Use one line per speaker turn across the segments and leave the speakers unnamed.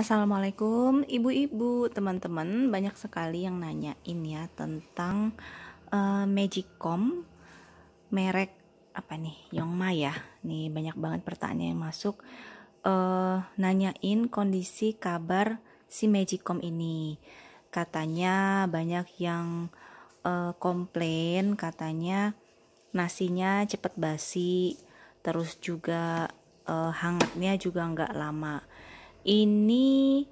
Assalamualaikum, ibu-ibu, teman-teman. Banyak sekali yang nanyain ya tentang uh, Magicom merek apa nih, Yongma ya. Nih banyak banget pertanyaan yang masuk uh, nanyain kondisi kabar si Magicom ini. Katanya banyak yang uh, komplain, katanya nasinya cepet basi, terus juga uh, hangatnya juga nggak lama ini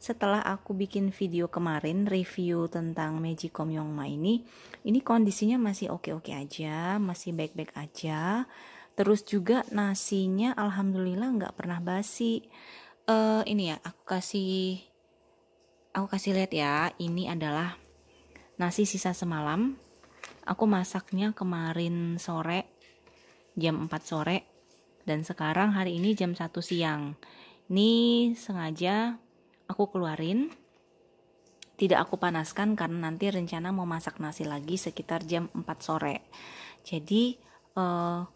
setelah aku bikin video kemarin review tentang Magicom Yongma ini, ini kondisinya masih oke-oke aja, masih baik-baik aja. Terus juga nasinya alhamdulillah nggak pernah basi. Uh, ini ya, aku kasih aku kasih lihat ya, ini adalah nasi sisa semalam. Aku masaknya kemarin sore jam 4 sore dan sekarang hari ini jam 1 siang ini sengaja aku keluarin tidak aku panaskan karena nanti rencana mau masak nasi lagi sekitar jam 4 sore. Jadi uh,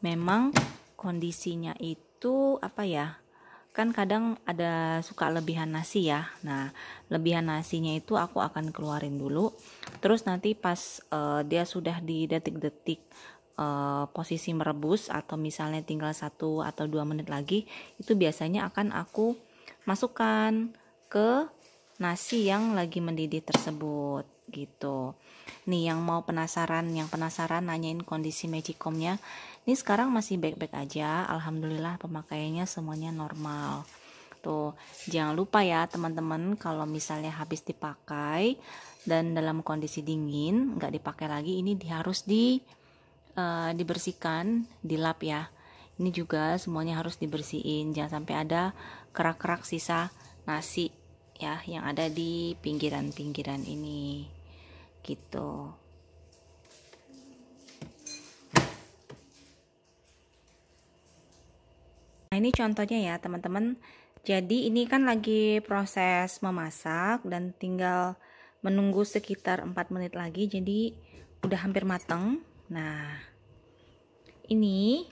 memang kondisinya itu apa ya? Kan kadang ada suka lebihan nasi ya. Nah, lebihan nasinya itu aku akan keluarin dulu. Terus nanti pas uh, dia sudah di detik-detik uh, posisi merebus atau misalnya tinggal satu atau dua menit lagi itu biasanya akan aku masukkan ke nasi yang lagi mendidih tersebut gitu nih yang mau penasaran yang penasaran nanyain kondisi magicomnya ini sekarang masih baik-baik aja alhamdulillah pemakaiannya semuanya normal tuh jangan lupa ya teman-teman kalau misalnya habis dipakai dan dalam kondisi dingin nggak dipakai lagi ini harus di uh, dibersihkan, dilap ya. Ini juga semuanya harus dibersihin, jangan sampai ada kerak-kerak sisa nasi ya yang ada di pinggiran-pinggiran ini. Gitu. Nah, ini contohnya ya, teman-teman. Jadi ini kan lagi proses memasak dan tinggal menunggu sekitar 4 menit lagi. Jadi udah hampir mateng. Nah, ini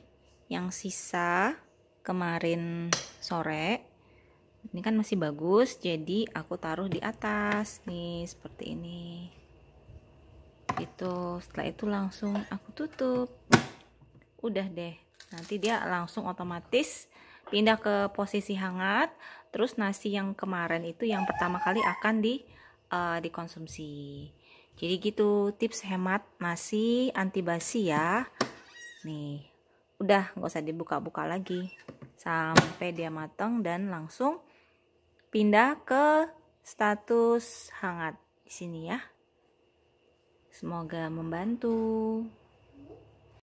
yang sisa kemarin sore. Ini kan masih bagus, jadi aku taruh di atas nih seperti ini. Itu setelah itu langsung aku tutup. Udah deh. Nanti dia langsung otomatis pindah ke posisi hangat. Terus nasi yang kemarin itu yang pertama kali akan di uh, dikonsumsi. Jadi gitu tips hemat nasi anti basi ya. Nih, udah nggak usah dibuka-buka lagi sampai dia matang dan langsung pindah ke status hangat di sini ya. Semoga membantu.